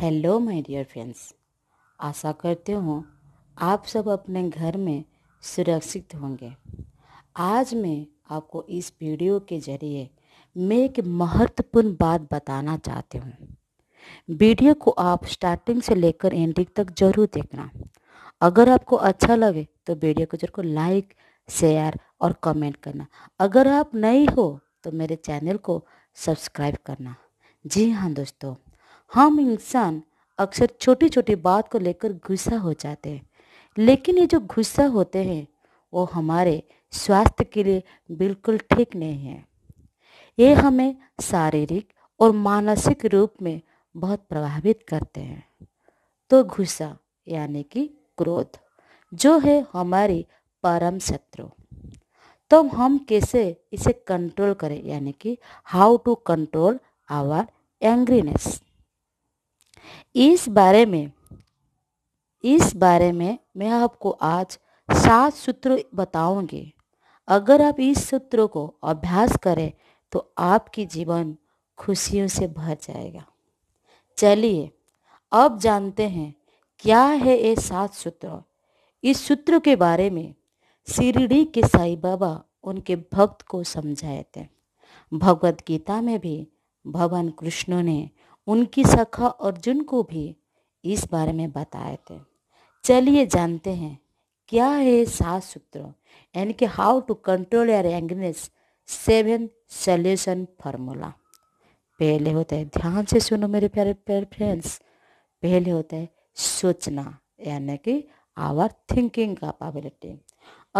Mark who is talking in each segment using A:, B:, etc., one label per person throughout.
A: hello my dear friends आशा करते हूँ आप सब अपने घर में सुरक्षित होंगे आज मैं आपको इस वीडियो के ज़रिए मैं एक महत्वपूर्ण बात बताना चाहती हूँ वीडियो को आप स्टार्टिंग से लेकर एंडिंग तक जरूर देखना अगर आपको अच्छा लगे तो वीडियो को जरूर लाइक शेयर और कमेंट करना अगर आप नए हो तो मेरे चैनल को सब्सक्राइब करना जी हाँ दोस्तों हम इंसान अक्सर छोटी छोटी बात को लेकर गुस्सा हो जाते हैं लेकिन ये जो गुस्सा होते हैं वो हमारे स्वास्थ्य के लिए बिल्कुल ठीक नहीं है ये हमें शारीरिक और मानसिक रूप में बहुत प्रभावित करते हैं तो गुस्सा यानी कि क्रोध जो है हमारी परम शत्रु तो हम कैसे इसे कंट्रोल करें यानी कि how to control our angriness इस बारे में इस बारे में मैं आपको आज सात सूत्र बताऊंगी अगर आप इस सूत्रों को अभ्यास करें तो आपकी जीवन खुशियों से भर जाएगा चलिए अब जानते हैं क्या है ये सात सूत्र इस सूत्र के बारे में सिरडी के साई बाबा उनके भक्त को समझाए थे भगवत गीता में भी भगवान कृष्ण ने उनकी सखा अर्जुन को भी इस बारे में बताए थे चलिए जानते हैं क्या है सात सूत्र यानी कि how to control your angriness seven solution formula पहले होता है ध्यान से सुनो मेरे प्यारे प्यारे फ्रेंड्स पहले होता है सोचना यानी कि आवर थिंकिंग कैपेबिलिटी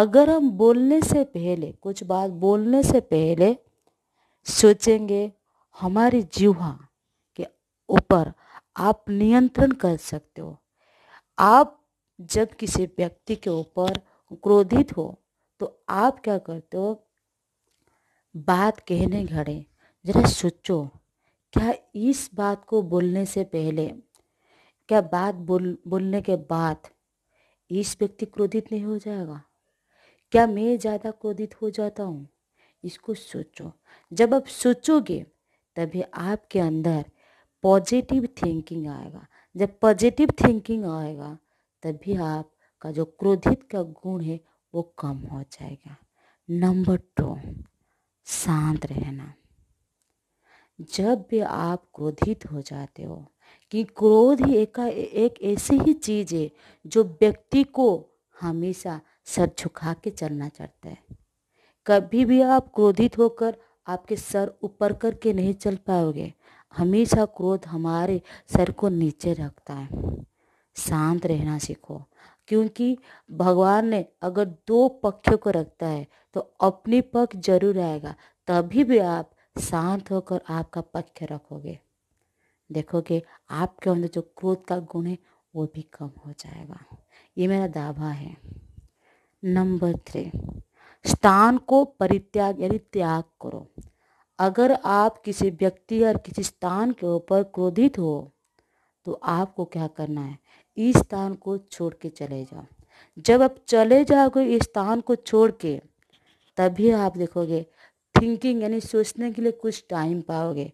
A: अगर हम बोलने से पहले कुछ बात बोलने से पहले सोचेंगे हमारी जीवा पर आप नियंत्रण कर सकते हो आप जब किसी व्यक्ति के ऊपर क्रोधित हो तो आप क्या करते हो बात कहने घड़े जरा सोचो क्या इस बात को बोलने से पहले क्या बात बोल बोलने के बाद इस व्यक्ति क्रोधित नहीं हो जाएगा क्या मैं ज़्यादा क्रोधित हो जाता हूँ इसको सोचो जब आप सोचोगे तभी आपके अंदर पॉजिटिव थिंकिंग आएगा जब पॉजिटिव थिंकिंग आएगा तभी आपका जो क्रोधित का गुण है वो कम हो जाएगा नंबर टू शांत रहना जब भी आप क्रोधित हो जाते हो कि क्रोध ही एक, एक ऐसी ही चीज़ है जो व्यक्ति को हमेशा सर झुका के चलना चाहता है कभी भी आप क्रोधित होकर आपके सर ऊपर करके नहीं चल पाओगे हमेशा क्रोध हमारे सर को नीचे रखता है शांत रहना सीखो क्योंकि भगवान ने अगर दो पक्षों को रखता है तो अपनी पक्ष जरूर आएगा तभी भी आप शांत होकर आपका पक्ष रखोगे देखोगे आपके अंदर जो क्रोध का गुण है वो भी कम हो जाएगा ये मेरा दावा है नंबर थ्री स्थान को परित्याग यानी त्याग करो अगर आप किसी व्यक्ति या किसी स्थान के ऊपर क्रोधित हो तो आपको क्या करना है इस स्थान को छोड़ के चले जाओ जब आप चले जाओगे इस स्थान को छोड़ के तभी आप देखोगे थिंकिंग यानी सोचने के लिए कुछ टाइम पाओगे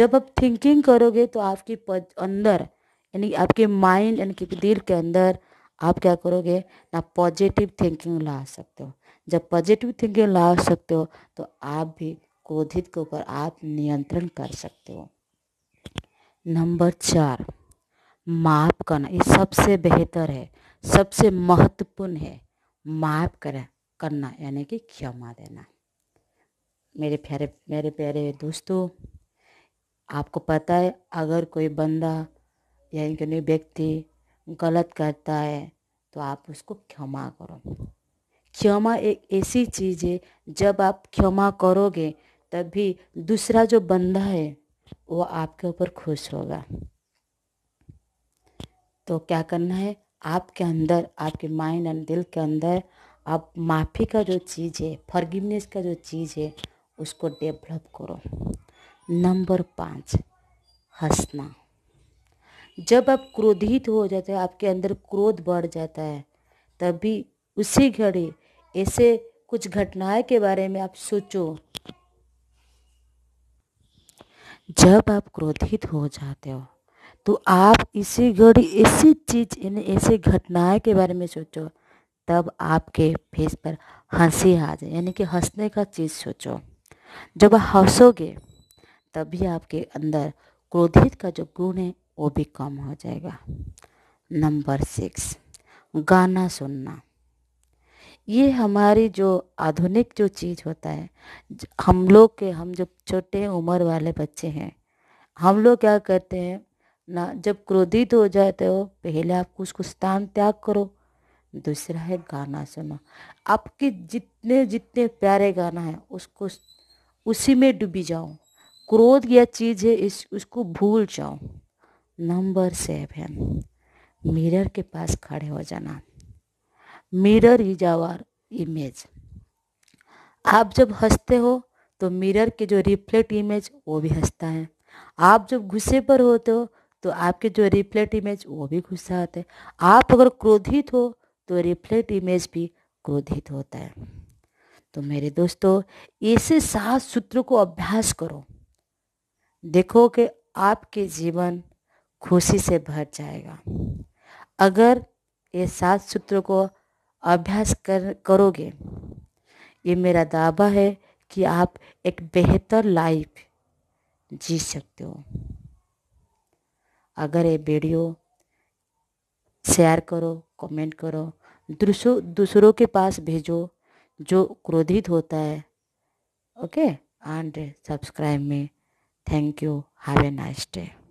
A: जब आप थिंकिंग करोगे तो आपके पद अंदर यानी आपके माइंड यानी कि दिल के अंदर आप क्या करोगे ना पॉजिटिव थिंकिंग ला सकते हो जब पॉजिटिव थिंकिंग ला सकते हो तो आप भी क्रोधित के ऊपर आप नियंत्रण कर सकते हो नंबर चार माफ करना ये सबसे बेहतर है सबसे महत्वपूर्ण है माप कर करना यानी कि क्षमा देना मेरे प्यारे मेरे प्यारे दोस्तों आपको पता है अगर कोई बंदा यानी कोई व्यक्ति गलत करता है तो आप उसको क्षमा करो क्षमा एक ऐसी चीज़ है जब आप क्षमा करोगे तब भी दूसरा जो बंदा है वो आपके ऊपर खुश होगा तो क्या करना है आपके अंदर आपके माइंड एंड दिल के अंदर आप माफ़ी का जो चीज़ है फॉरगिवनेस का जो चीज़ है उसको डेवलप करो नंबर पाँच हंसना जब आप क्रोधित हो जाते हैं आपके अंदर क्रोध बढ़ जाता है तभी उसी घड़ी ऐसे कुछ घटनाएं के बारे में आप सोचो जब आप क्रोधित हो जाते हो तो आप इसी घड़ी ऐसी चीज यानी ऐसी घटनाएं के बारे में सोचो तब आपके फेस पर हंसी आ जाए यानी कि हंसने का चीज़ सोचो जब आप हंसोगे तभी आपके अंदर क्रोधित का जो गुण है वो भी कम हो जाएगा नंबर सिक्स गाना सुनना ये हमारी जो आधुनिक जो चीज़ होता है हम लोग के हम जो छोटे उम्र वाले बच्चे हैं हम लोग क्या करते हैं ना जब क्रोधित हो जाते हो पहले आप कुछ कुछ स्थान त्याग करो दूसरा है गाना सुनो आपके जितने जितने प्यारे गाना है उसको उसी में डूबी जाओ क्रोध या चीज़ है इस उसको भूल जाओ नंबर सेवन मिरर के पास खड़े हो जाना मिरर इज आवर इमेज आप जब हंसते हो तो मिरर के जो रिफ्लेक्ट इमेज वो भी हंसता है आप जब गुस्से पर होते हो तो आपके जो रिफ्लेक्ट इमेज वो भी गुस्सा आते हैं आप अगर क्रोधित हो तो रिफ्लेक्ट इमेज भी क्रोधित होता है तो मेरे दोस्तों ऐसे सात सूत्र को अभ्यास करो देखो कि आपके जीवन खुशी से भर जाएगा अगर ये सात सूत्रों को अभ्यास कर करोगे ये मेरा दावा है कि आप एक बेहतर लाइफ जी सकते हो अगर ये वीडियो शेयर करो कमेंट करो दूसरों दूसरों के पास भेजो जो क्रोधित होता है okay and subscribe me thank you have a nice day